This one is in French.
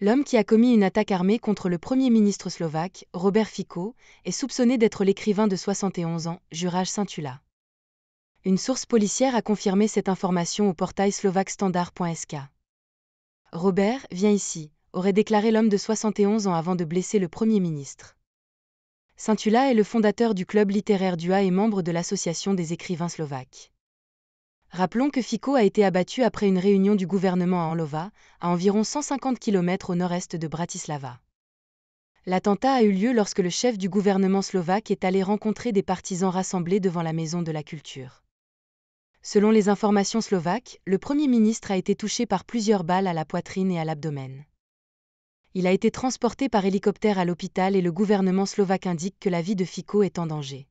L'homme qui a commis une attaque armée contre le Premier ministre slovaque, Robert Fico, est soupçonné d'être l'écrivain de 71 ans, Juraj Sintula. Une source policière a confirmé cette information au portail slovaque-standard.sk. Robert, viens ici, aurait déclaré l'homme de 71 ans avant de blesser le Premier ministre. Sintula est le fondateur du club littéraire du A et membre de l'Association des écrivains slovaques. Rappelons que Fico a été abattu après une réunion du gouvernement à Anlova, à environ 150 km au nord-est de Bratislava. L'attentat a eu lieu lorsque le chef du gouvernement slovaque est allé rencontrer des partisans rassemblés devant la Maison de la Culture. Selon les informations slovaques, le Premier ministre a été touché par plusieurs balles à la poitrine et à l'abdomen. Il a été transporté par hélicoptère à l'hôpital et le gouvernement slovaque indique que la vie de Fico est en danger.